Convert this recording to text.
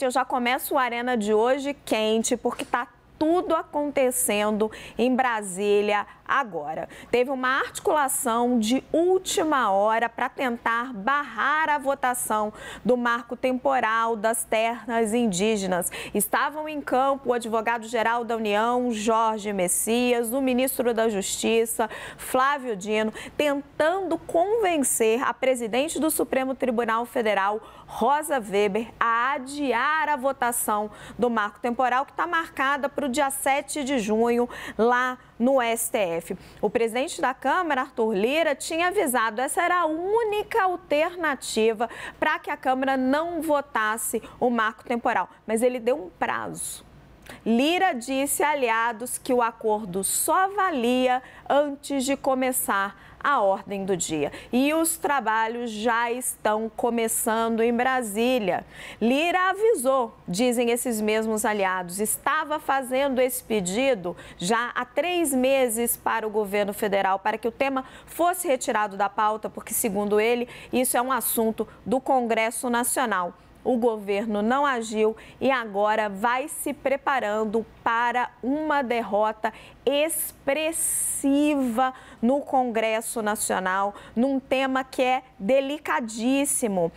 Eu já começo a arena de hoje quente, porque tá tudo acontecendo em Brasília agora. Teve uma articulação de última hora para tentar barrar a votação do marco temporal das terras indígenas. Estavam em campo o advogado-geral da União, Jorge Messias, o ministro da Justiça, Flávio Dino, tentando convencer a presidente do Supremo Tribunal Federal, Rosa Weber, a adiar a votação do marco temporal que está marcada para o dia 7 de junho, lá no STF. O presidente da Câmara, Arthur Lira, tinha avisado essa era a única alternativa para que a Câmara não votasse o marco temporal, mas ele deu um prazo. Lira disse a aliados que o acordo só valia antes de começar a ordem do dia. E os trabalhos já estão começando em Brasília. Lira avisou, dizem esses mesmos aliados, estava fazendo esse pedido já há três meses para o governo federal, para que o tema fosse retirado da pauta, porque, segundo ele, isso é um assunto do Congresso Nacional o governo não agiu e agora vai se preparando para uma derrota expressiva no Congresso Nacional, num tema que é delicadíssimo.